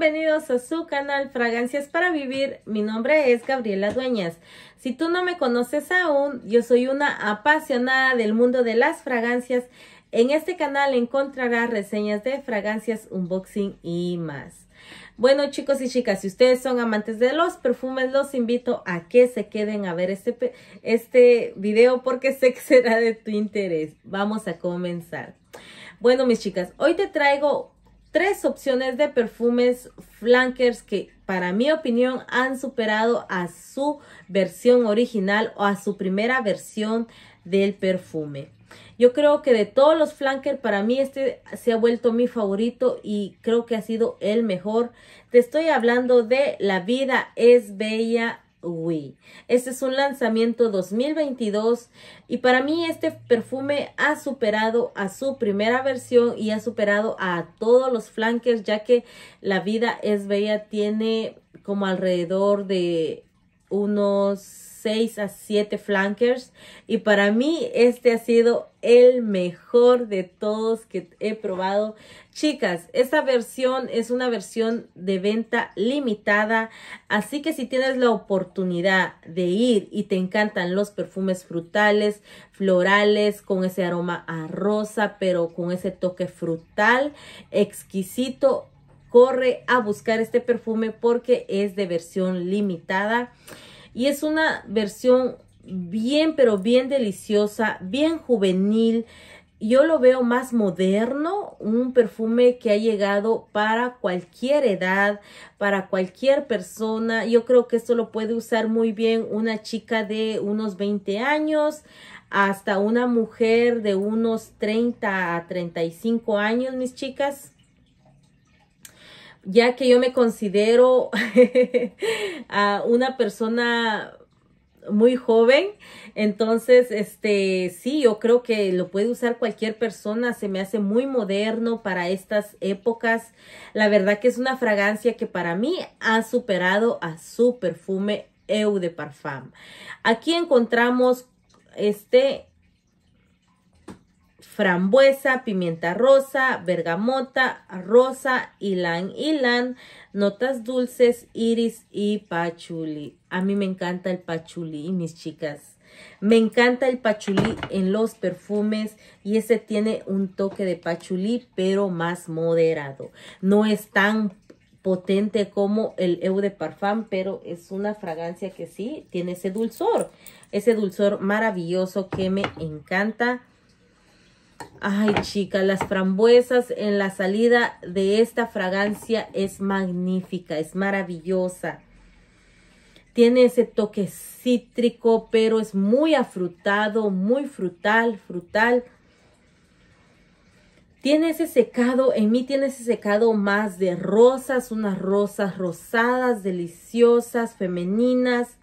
Bienvenidos a su canal Fragancias para Vivir. Mi nombre es Gabriela Dueñas. Si tú no me conoces aún, yo soy una apasionada del mundo de las fragancias. En este canal encontrarás reseñas de fragancias, unboxing y más. Bueno chicos y chicas, si ustedes son amantes de los perfumes, los invito a que se queden a ver este, este video porque sé que será de tu interés. Vamos a comenzar. Bueno mis chicas, hoy te traigo tres opciones de perfumes flankers que para mi opinión han superado a su versión original o a su primera versión del perfume. Yo creo que de todos los flankers para mí este se ha vuelto mi favorito y creo que ha sido el mejor. Te estoy hablando de La vida es bella este es un lanzamiento 2022 y para mí este perfume ha superado a su primera versión y ha superado a todos los flankers ya que La Vida es Bella tiene como alrededor de unos 6 a 7 flankers y para mí este ha sido el mejor de todos que he probado. Chicas, esta versión es una versión de venta limitada, así que si tienes la oportunidad de ir y te encantan los perfumes frutales, florales, con ese aroma a rosa, pero con ese toque frutal exquisito, corre a buscar este perfume porque es de versión limitada. Y es una versión bien, pero bien deliciosa, bien juvenil. Yo lo veo más moderno, un perfume que ha llegado para cualquier edad, para cualquier persona. Yo creo que esto lo puede usar muy bien una chica de unos 20 años hasta una mujer de unos 30 a 35 años, mis chicas ya que yo me considero a una persona muy joven. Entonces, este, sí, yo creo que lo puede usar cualquier persona, se me hace muy moderno para estas épocas. La verdad que es una fragancia que para mí ha superado a su perfume Eau de Parfum. Aquí encontramos este frambuesa, pimienta rosa, bergamota, rosa, ylang ylang, notas dulces, iris y pachulí. A mí me encanta el pachuli, mis chicas. Me encanta el pachulí en los perfumes y ese tiene un toque de pachulí, pero más moderado. No es tan potente como el Eau de Parfum, pero es una fragancia que sí tiene ese dulzor. Ese dulzor maravilloso que me encanta. Ay, chica, las frambuesas en la salida de esta fragancia es magnífica, es maravillosa. Tiene ese toque cítrico, pero es muy afrutado, muy frutal, frutal. Tiene ese secado, en mí tiene ese secado más de rosas, unas rosas rosadas, deliciosas, femeninas.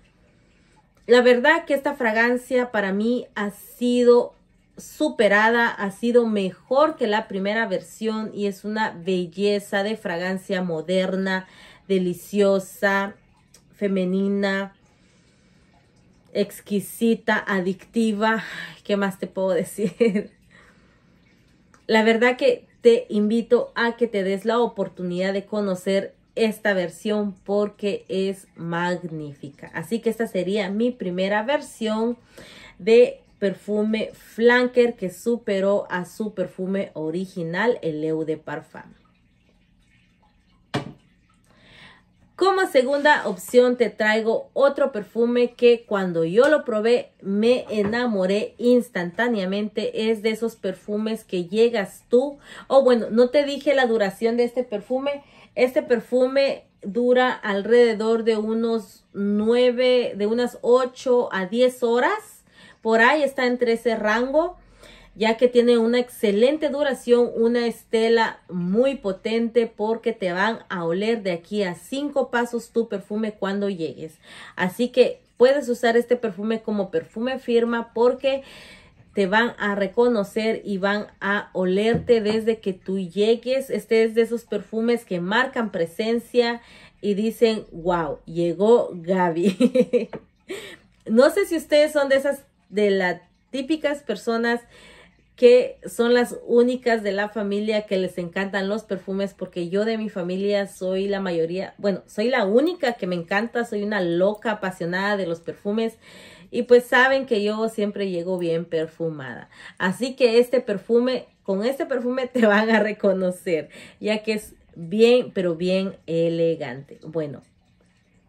La verdad que esta fragancia para mí ha sido superada, ha sido mejor que la primera versión y es una belleza de fragancia moderna, deliciosa, femenina, exquisita, adictiva. ¿Qué más te puedo decir? La verdad que te invito a que te des la oportunidad de conocer esta versión porque es magnífica. Así que esta sería mi primera versión de perfume flanker que superó a su perfume original, el Eau de Parfum. Como segunda opción te traigo otro perfume que cuando yo lo probé me enamoré instantáneamente. Es de esos perfumes que llegas tú. oh, bueno, no te dije la duración de este perfume. Este perfume dura alrededor de unos 9, de unas 8 a 10 horas por ahí está entre ese rango, ya que tiene una excelente duración, una estela muy potente porque te van a oler de aquí a cinco pasos tu perfume cuando llegues. Así que puedes usar este perfume como perfume firma porque te van a reconocer y van a olerte desde que tú llegues. Este es de esos perfumes que marcan presencia y dicen, wow, llegó Gaby. no sé si ustedes son de esas de las típicas personas que son las únicas de la familia que les encantan los perfumes porque yo de mi familia soy la mayoría, bueno, soy la única que me encanta, soy una loca apasionada de los perfumes y pues saben que yo siempre llego bien perfumada. Así que este perfume, con este perfume te van a reconocer, ya que es bien, pero bien elegante. Bueno,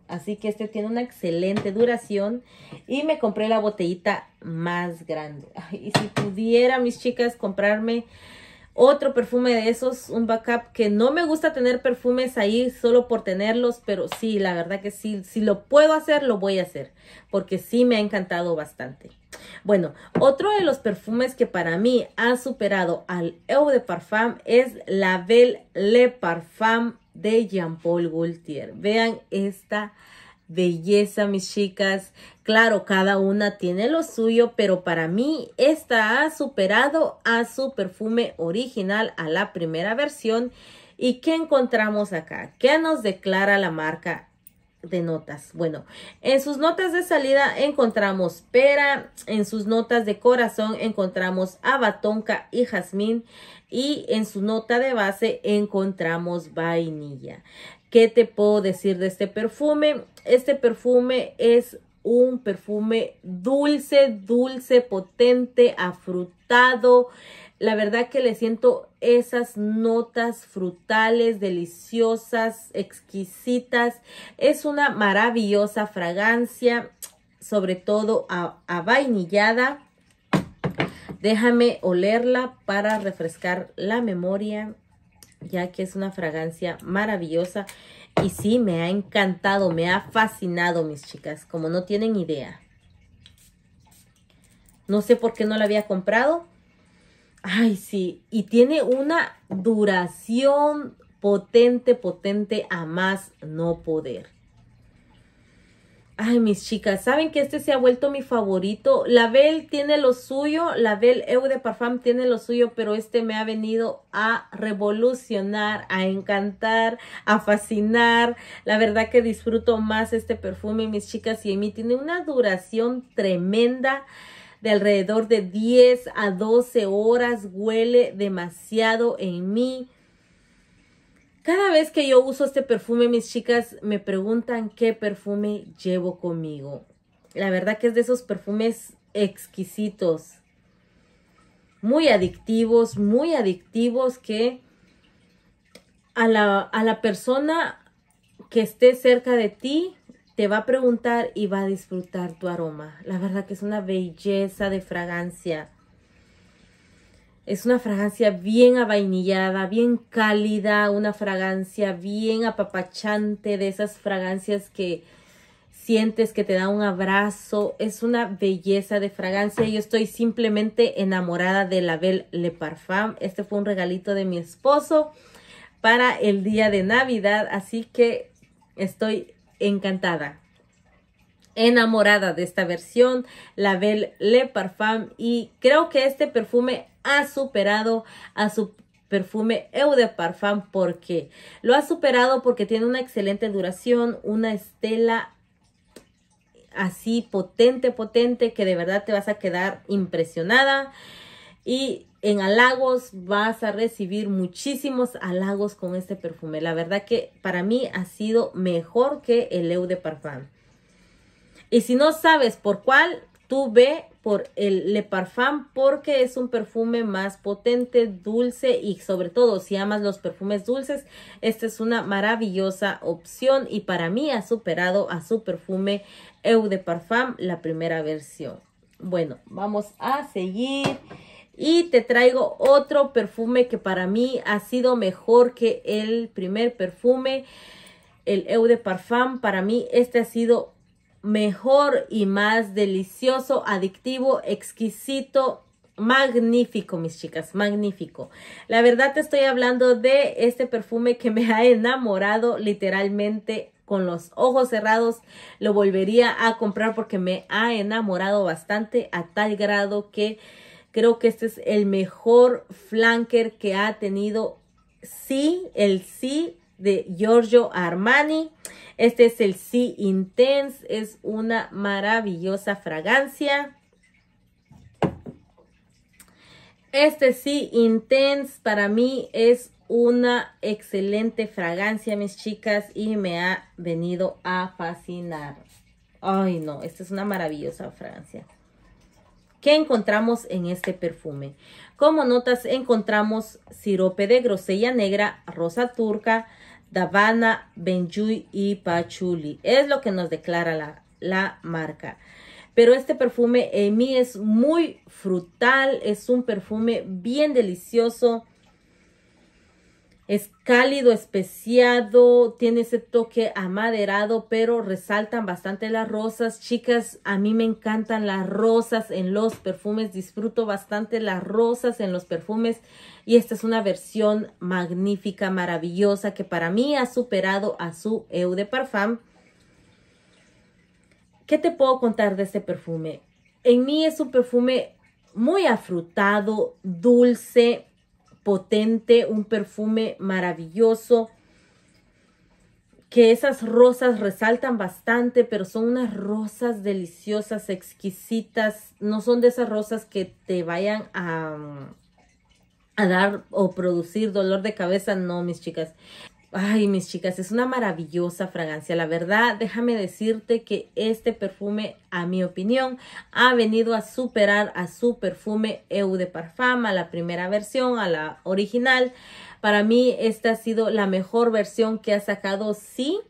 Así que este tiene una excelente duración. Y me compré la botellita más grande. y si pudiera, mis chicas, comprarme otro perfume de esos, un backup, que no me gusta tener perfumes ahí solo por tenerlos, pero sí, la verdad que sí, si lo puedo hacer, lo voy a hacer, porque sí me ha encantado bastante. Bueno, otro de los perfumes que para mí ha superado al Eau de Parfum es la Belle Le Parfum de Jean-Paul Gaultier. Vean esta belleza, mis chicas. Claro, cada una tiene lo suyo, pero para mí esta ha superado a su perfume original, a la primera versión. ¿Y qué encontramos acá? ¿Qué nos declara la marca de notas. Bueno, en sus notas de salida encontramos pera, en sus notas de corazón encontramos abatonca y jazmín y en su nota de base encontramos vainilla. ¿Qué te puedo decir de este perfume? Este perfume es un perfume dulce, dulce, potente, afrutado, la verdad que le siento esas notas frutales, deliciosas, exquisitas. Es una maravillosa fragancia, sobre todo a, vainillada. Déjame olerla para refrescar la memoria, ya que es una fragancia maravillosa. Y sí, me ha encantado, me ha fascinado, mis chicas, como no tienen idea. No sé por qué no la había comprado, Ay, sí, y tiene una duración potente, potente a más no poder. Ay, mis chicas, ¿saben que este se ha vuelto mi favorito? La Belle tiene lo suyo, la Belle Eau de Parfum tiene lo suyo, pero este me ha venido a revolucionar, a encantar, a fascinar. La verdad que disfruto más este perfume, mis chicas, y en mí tiene una duración tremenda de alrededor de 10 a 12 horas, huele demasiado en mí. Cada vez que yo uso este perfume, mis chicas me preguntan qué perfume llevo conmigo. La verdad que es de esos perfumes exquisitos, muy adictivos, muy adictivos que a la, a la persona que esté cerca de ti te va a preguntar y va a disfrutar tu aroma. La verdad que es una belleza de fragancia. Es una fragancia bien avainillada, bien cálida, una fragancia bien apapachante, de esas fragancias que sientes que te da un abrazo. Es una belleza de fragancia. Yo estoy simplemente enamorada de la Belle Le Parfum. Este fue un regalito de mi esposo para el día de Navidad, así que estoy encantada enamorada de esta versión, la Belle Le Parfum y creo que este perfume ha superado a su perfume Eau de Parfum porque lo ha superado porque tiene una excelente duración, una estela así potente, potente que de verdad te vas a quedar impresionada y en halagos vas a recibir muchísimos halagos con este perfume. La verdad que para mí ha sido mejor que el Eau de Parfum. Y si no sabes por cuál, tú ve por el Le Parfum porque es un perfume más potente, dulce y sobre todo si amas los perfumes dulces, esta es una maravillosa opción y para mí ha superado a su perfume Eau de Parfum la primera versión. Bueno, vamos a seguir. Y te traigo otro perfume que para mí ha sido mejor que el primer perfume, el Eau de Parfum. Para mí este ha sido mejor y más delicioso, adictivo, exquisito, magnífico, mis chicas, magnífico. La verdad te estoy hablando de este perfume que me ha enamorado literalmente con los ojos cerrados. Lo volvería a comprar porque me ha enamorado bastante a tal grado que Creo que este es el mejor flanker que ha tenido sí, el sí de Giorgio Armani. Este es el sí Intense, es una maravillosa fragancia. Este sí Intense para mí es una excelente fragancia, mis chicas, y me ha venido a fascinar. Ay, no, esta es una maravillosa fragancia. ¿Qué encontramos en este perfume? Como notas encontramos sirope de grosella negra, rosa turca, davana, benjuy y pachuli. Es lo que nos declara la, la marca pero este perfume en eh, mí es muy frutal, es un perfume bien delicioso, es cálido, especiado, tiene ese toque amaderado, pero resaltan bastante las rosas. Chicas, a mí me encantan las rosas en los perfumes. Disfruto bastante las rosas en los perfumes. Y esta es una versión magnífica, maravillosa, que para mí ha superado a su Eau de Parfum. ¿Qué te puedo contar de este perfume? En mí es un perfume muy afrutado, dulce, potente, un perfume maravilloso, que esas rosas resaltan bastante, pero son unas rosas deliciosas, exquisitas, no son de esas rosas que te vayan a, a dar o producir dolor de cabeza, no, mis chicas. Ay, mis chicas, es una maravillosa fragancia. La verdad, déjame decirte que este perfume, a mi opinión, ha venido a superar a su perfume Eau de Parfum, a la primera versión, a la original. Para mí, esta ha sido la mejor versión que ha sacado, sí,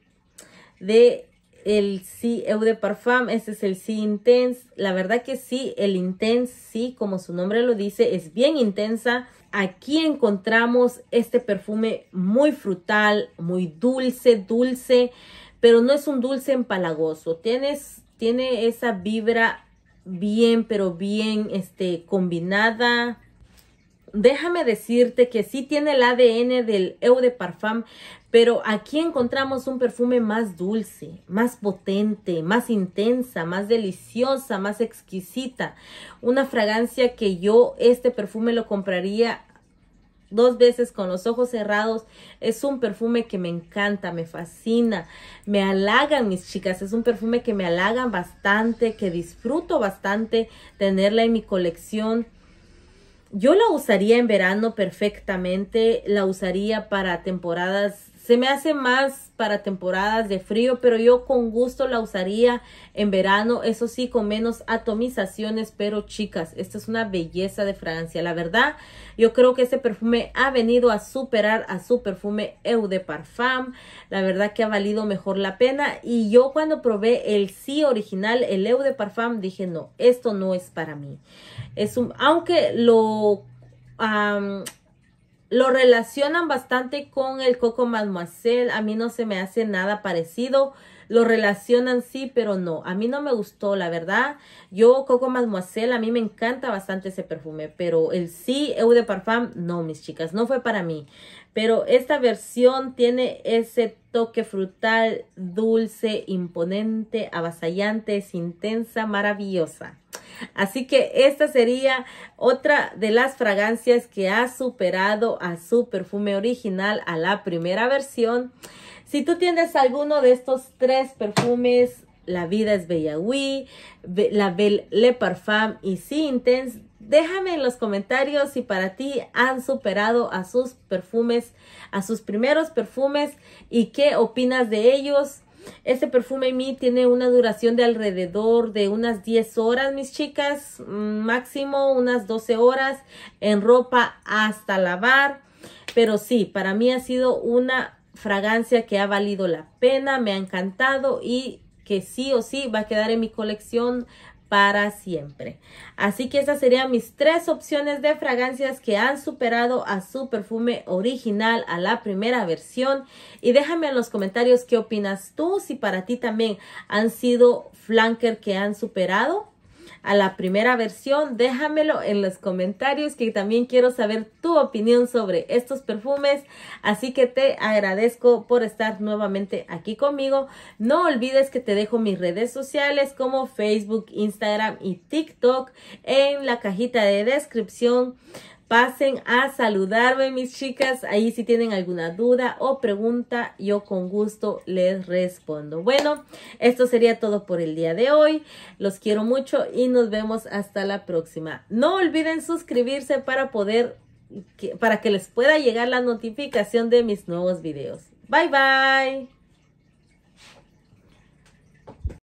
de el sí Eau de Parfum, este es el sí Intense. La verdad que sí, el Intense, sí, como su nombre lo dice, es bien intensa aquí encontramos este perfume muy frutal, muy dulce, dulce, pero no es un dulce empalagoso. tiene esa vibra bien, pero bien este, combinada, déjame decirte que sí tiene el ADN del Eau de Parfum, pero aquí encontramos un perfume más dulce, más potente, más intensa, más deliciosa, más exquisita. Una fragancia que yo este perfume lo compraría dos veces con los ojos cerrados. Es un perfume que me encanta, me fascina, me halagan mis chicas. Es un perfume que me halagan bastante, que disfruto bastante tenerla en mi colección yo la usaría en verano perfectamente, la usaría para temporadas se me hace más para temporadas de frío, pero yo con gusto la usaría en verano, eso sí, con menos atomizaciones, pero chicas, esta es una belleza de fragancia. La verdad, yo creo que este perfume ha venido a superar a su perfume Eau de Parfum. La verdad que ha valido mejor la pena. Y yo cuando probé el sí original, el Eau de Parfum, dije, no, esto no es para mí. Es un, aunque lo... Lo relacionan bastante con el Coco Mademoiselle. A mí no se me hace nada parecido. Lo relacionan sí, pero no. A mí no me gustó, la verdad. Yo, Coco Mademoiselle, a mí me encanta bastante ese perfume. Pero el sí, Eau de Parfum, no, mis chicas. No fue para mí. Pero esta versión tiene ese toque frutal, dulce, imponente, avasallante, es intensa, maravillosa. Así que esta sería otra de las fragancias que ha superado a su perfume original, a la primera versión. Si tú tienes alguno de estos tres perfumes, La Vida es Bella Oui, La Belle Le Parfum y Si déjame en los comentarios si para ti han superado a sus perfumes, a sus primeros perfumes y qué opinas de ellos. Este perfume mí tiene una duración de alrededor de unas 10 horas, mis chicas, mm, máximo unas 12 horas en ropa hasta lavar. Pero sí, para mí ha sido una fragancia que ha valido la pena, me ha encantado y que sí o sí va a quedar en mi colección para siempre. Así que esas serían mis tres opciones de fragancias que han superado a su perfume original, a la primera versión. Y déjame en los comentarios qué opinas tú, si para ti también han sido flanker que han superado a la primera versión, déjamelo en los comentarios que también quiero saber tu opinión sobre estos perfumes. Así que te agradezco por estar nuevamente aquí conmigo. No olvides que te dejo mis redes sociales como Facebook, Instagram y TikTok en la cajita de descripción Pasen a saludarme, mis chicas. Ahí si tienen alguna duda o pregunta, yo con gusto les respondo. Bueno, esto sería todo por el día de hoy. Los quiero mucho y nos vemos hasta la próxima. No olviden suscribirse para poder, para que les pueda llegar la notificación de mis nuevos videos. Bye, bye.